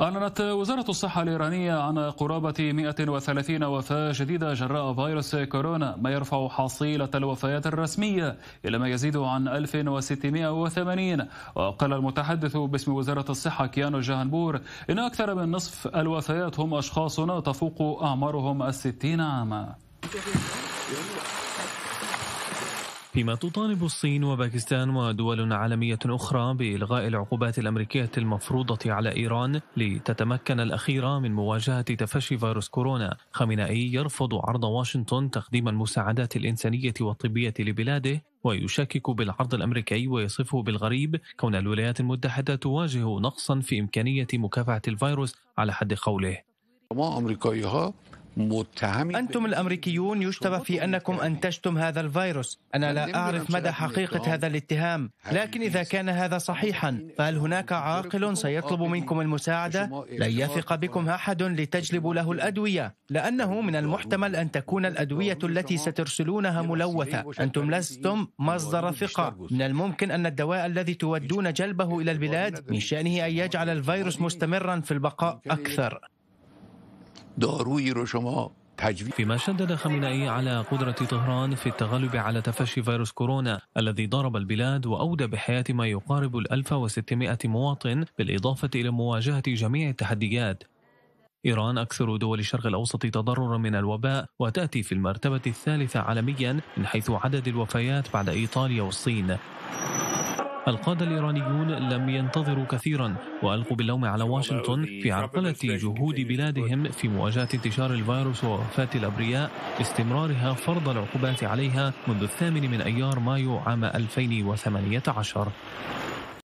أعلنت وزارة الصحة الإيرانية عن قرابة 130 وفاة جديدة جراء فيروس كورونا ما يرفع حصيلة الوفيات الرسمية إلى ما يزيد عن 1680 وقال المتحدث باسم وزارة الصحة كيانو جهنبور إن أكثر من نصف الوفيات هم أشخاص تفوق أعمارهم الستين عاما فيما تطالب الصين وباكستان ودول عالمية أخرى بإلغاء العقوبات الأمريكية المفروضة على إيران لتتمكن الأخيرة من مواجهة تفشي فيروس كورونا خامنائي يرفض عرض واشنطن تقديم المساعدات الإنسانية والطبية لبلاده ويشكك بالعرض الامريكي ويصفه بالغريب كون الولايات المتحده تواجه نقصا في امكانيه مكافحه الفيروس على حد قوله. أنتم الأمريكيون يشتبه في أنكم أنتجتم هذا الفيروس أنا لا أعرف مدى حقيقة هذا الاتهام لكن إذا كان هذا صحيحا فهل هناك عاقل سيطلب منكم المساعدة؟ لن يثق بكم أحد لتجلبوا له الأدوية لأنه من المحتمل أن تكون الأدوية التي سترسلونها ملوثة أنتم لستم مصدر ثقة من الممكن أن الدواء الذي تودون جلبه إلى البلاد من شأنه أن يجعل الفيروس مستمرا في البقاء أكثر داروی رو شما فيما شدد خامنئي على قدرة طهران في التغلب على تفشي فيروس كورونا الذي ضرب البلاد وأودى بحياة ما يقارب ال 1600 مواطن بالإضافة إلى مواجهة جميع التحديات إيران أكثر دول الشرق الأوسط تضررا من الوباء وتأتي في المرتبة الثالثة عالميا من حيث عدد الوفيات بعد إيطاليا والصين القادة الإيرانيون لم ينتظروا كثيرا وألقوا باللوم على واشنطن في عرقلة جهود بلادهم في مواجهة انتشار الفيروس ووفاة الأبرياء استمرارها فرض العقوبات عليها منذ الثامن من أيار مايو عام 2018